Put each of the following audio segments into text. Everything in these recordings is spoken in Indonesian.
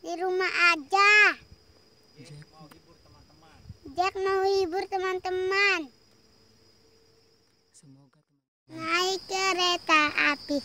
Di rumah aja. Jack mau hibur teman-teman. Jack mau hibur teman-teman. Semoga teman-teman. Naik kereta api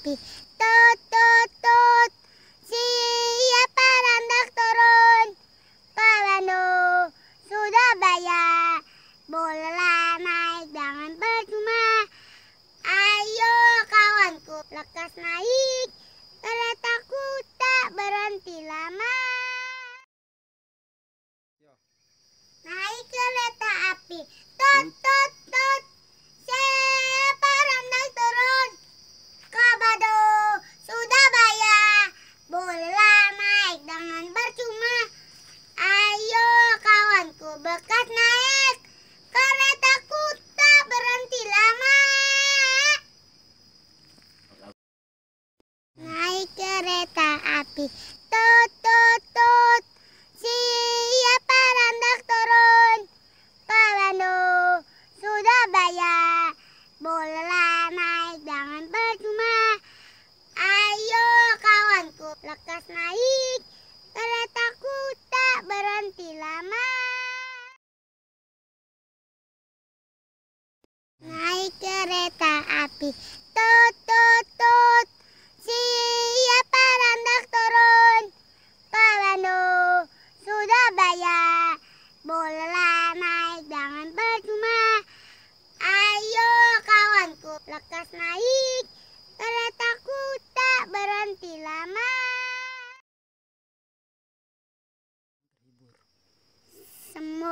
sapi. Tut, tut, tut. Siapa landak turun? Palanu sudah bayar. Bola naik jangan percuma. Ayo kawanku, lekas naik. Keretaku tak berhenti lama. Naik kereta api. Tut, tut, tut. lagi. Tut, tut, tut. Siapa landak turun? Pak sudah bayar. Bola naik jangan percuma. Ayo kawanku, lekas naik. Keretaku tak berhenti lama. Naik kereta api.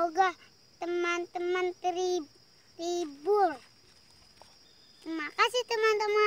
Semoga teman-teman terhibur. Terima kasih teman-teman.